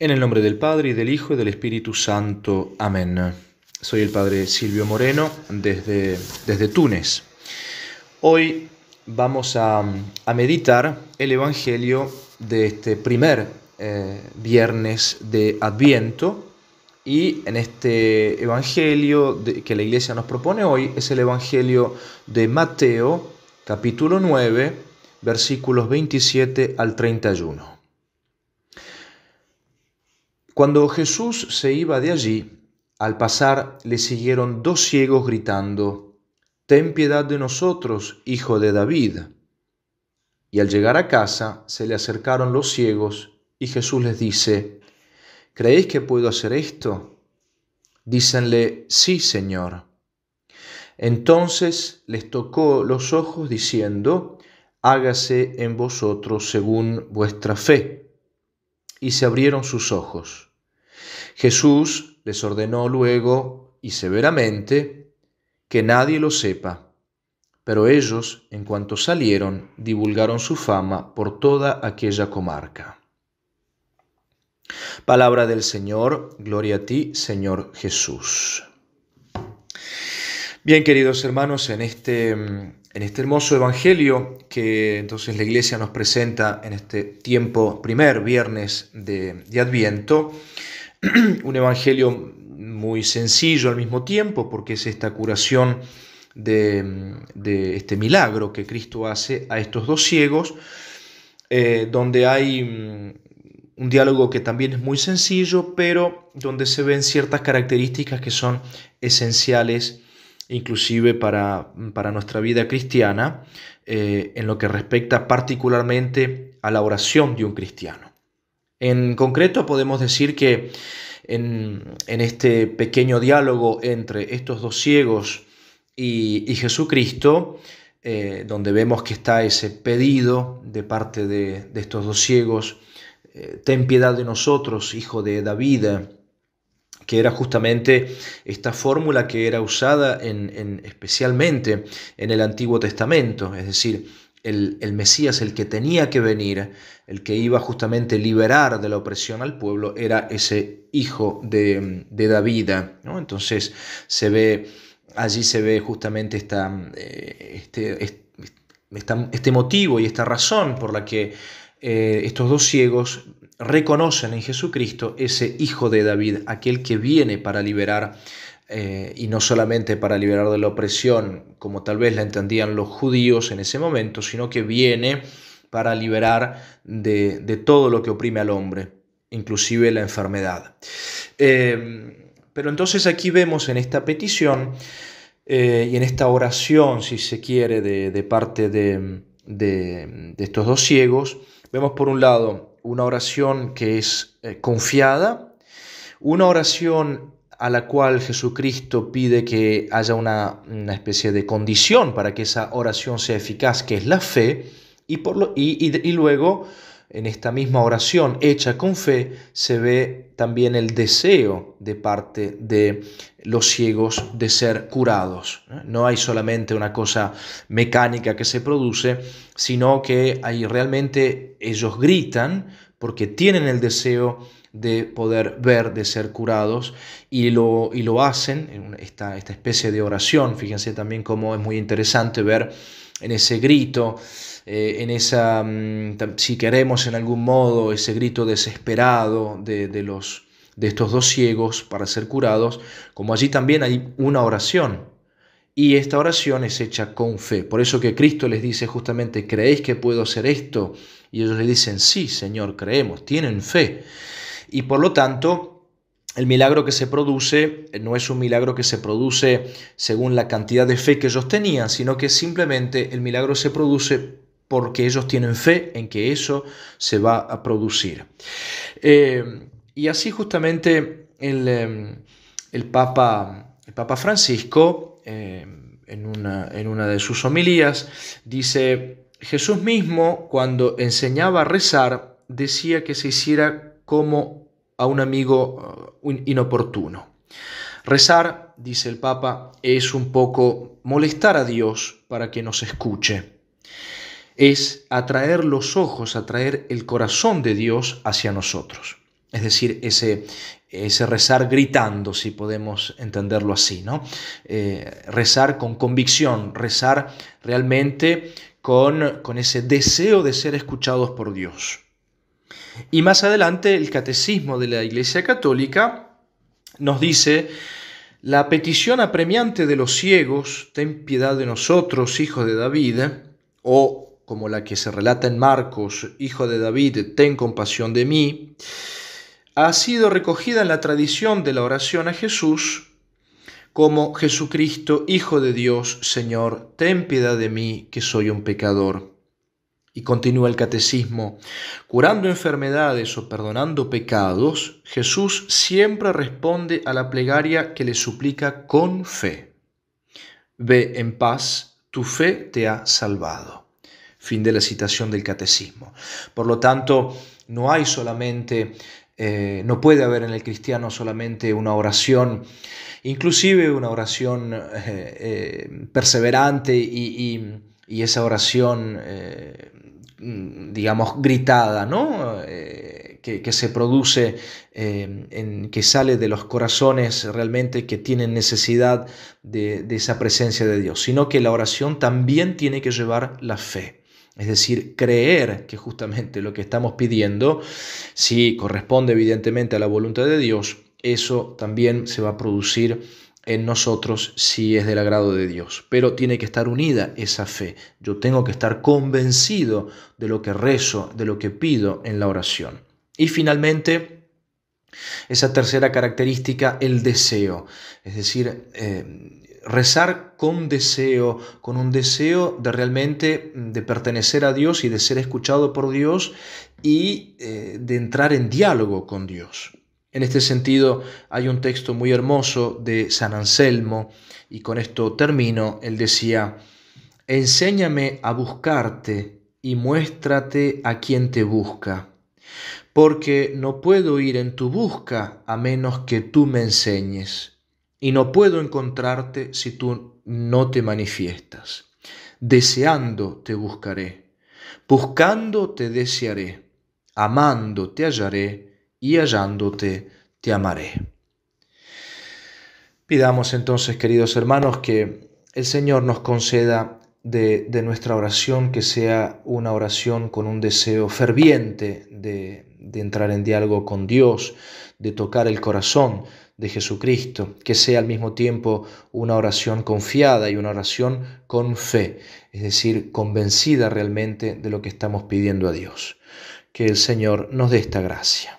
En el nombre del Padre, y del Hijo, y del Espíritu Santo. Amén. Soy el Padre Silvio Moreno desde, desde Túnez. Hoy vamos a, meditar el Evangelio de este primer eh, viernes de Adviento. Y en este Evangelio que la Iglesia nos propone hoy es el Evangelio de Mateo, capítulo 9, versículos 27 al 31. Cuando Jesús se iba de allí, al pasar le siguieron dos ciegos gritando, Ten piedad de nosotros, hijo de David. Y al llegar a casa se le acercaron los ciegos y Jesús les dice, ¿Creéis que puedo hacer esto? Dícenle, sí, Señor. Entonces les tocó los ojos diciendo, hágase en vosotros según vuestra fe. Y se abrieron sus ojos. Jesús les ordenó luego y severamente que nadie lo sepa, pero ellos, en cuanto salieron, divulgaron su fama por toda aquella comarca. Palabra del Señor, gloria a ti, Señor Jesús. Bien, queridos hermanos, en este, en este hermoso Evangelio que entonces la Iglesia nos presenta en este tiempo, primer viernes de, de Adviento, un evangelio muy sencillo al mismo tiempo, porque es esta curación de, este milagro que Cristo hace a estos dos ciegos, eh, donde hay mm, un diálogo que también es muy sencillo, pero donde se ven ciertas características que son esenciales inclusive para, nuestra vida cristiana, eh, en lo que respecta particularmente a la oración de un cristiano. En concreto podemos decir que en, este pequeño diálogo entre estos dos ciegos y, Jesucristo, eh, donde vemos que está ese pedido de parte de, estos dos ciegos, eh, ten piedad de nosotros, hijo de David, que era justamente esta fórmula que era usada especialmente en el Antiguo Testamento, es decir, el, Mesías, el que tenía que venir, el que iba justamente a liberar de la opresión al pueblo, era ese hijo de, David. Entonces se ve, allí se ve justamente eh, este, esta, este, motivo y esta razón por la que eh, estos dos ciegos reconocen en Jesucristo ese hijo de David, aquel que viene para liberar eh, y no solamente para liberar de la opresión, como tal vez la entendían los judíos en ese momento, sino que viene para liberar de, todo lo que oprime al hombre, inclusive la enfermedad. Em, pero entonces aquí vemos en esta petición eh, y en esta oración, si se quiere, de, parte de, estos dos ciegos, vemos por un lado una oración que es eh, confiada, una oración a la cual Jesucristo pide que haya una, especie de condición para que esa oración sea eficaz, que es la fe, y, por y, luego en esta misma oración hecha con fe se ve también el deseo de parte de los ciegos de ser curados. No hay solamente una cosa mecánica que se produce, sino que ahí realmente ellos gritan porque tienen el deseo de poder ver, de ser curados, y lo, y lo hacen en esta, especie de oración. Fíjense también cómo es muy interesante ver en ese grito, eh, en esa, mm, si queremos en algún modo, ese grito desesperado de, los, de estos dos ciegos para ser curados, como allí también hay una oración. Y esta oración es hecha con fe. Por eso que Cristo les dice justamente, ¿creéis que puedo hacer esto? Y ellos le dicen, sí, Señor, creemos, tienen fe y por lo tanto el milagro que se produce eh, no es un milagro que se produce según la cantidad de fe que ellos tenían, sino que simplemente el milagro se produce porque ellos tienen fe en que eso se va a producir. Eh, y así justamente el, em, Papa, el Francisco, eh, en, en una de sus homilías, dice, Jesús mismo cuando enseñaba a rezar, decía que se hiciera como a un amigo uh, inoportuno. Rezar, dice el Papa, es un poco molestar a Dios para que nos escuche. Es atraer los ojos, atraer el corazón de Dios hacia nosotros. Es decir, ese, ese rezar gritando, si podemos entenderlo así, ¿no? Eh, rezar con convicción, rezar realmente con ese deseo de ser escuchados por Dios. Y más adelante el Catecismo de la Iglesia Católica nos dice, la petición apremiante de los ciegos, ten piedad de nosotros, hijos de David, o como la que se relata en Marcos, hijo de David, ten compasión de mí, ha sido recogida en la tradición de la oración a Jesús como Jesucristo, Hijo de Dios, Señor, ten piedad de mí, que soy un pecador. Y continúa el catecismo, curando enfermedades o perdonando pecados, Jesús siempre responde a la plegaria que le suplica con fe. Ve en paz, tu fe te ha salvado. Fin de la citación del catecismo. Por lo tanto, no hay solamente, eh, no puede haber en el cristiano solamente una oración, inclusive una oración eh, eh, perseverante y y esa oración, eh, digamos, gritada, ¿no? Eh, que, se produce, eh, en, que sale de los corazones realmente que tienen necesidad de, de esa presencia de Dios, sino que la oración también tiene que llevar la fe. Es decir, creer que justamente lo que estamos pidiendo, si corresponde evidentemente a la voluntad de Dios, eso también se va a producir en nosotros si es del agrado de Dios. Pero tiene que estar unida esa fe. Yo tengo que estar convencido de lo que rezo, de lo que pido en la oración. Y finalmente, esa tercera característica, el deseo, es decir, eh, rezar con deseo, con un deseo de realmente mm, de pertenecer a Dios y de ser escuchado por Dios y eh, de entrar en diálogo con Dios. En este sentido, hay un texto muy hermoso de San Anselmo, y con esto termino, él decía, enséñame a buscarte y muéstrate a quien te busca, porque no puedo ir en tu busca a menos que tú me enseñes, y no puedo encontrarte si tú no te manifiestas. Deseando te buscaré, buscando te desearé, amando te hallaré, y hallándote te amaré. Pidamos entonces, queridos hermanos, que el Señor nos conceda de, nuestra oración que sea una oración con un deseo ferviente de entrar en diálogo con Dios, de tocar el corazón de Jesucristo, que sea al mismo tiempo una oración confiada y una oración con fe, es decir, convencida realmente de lo que estamos pidiendo a Dios. Que el Señor nos dé esta gracia.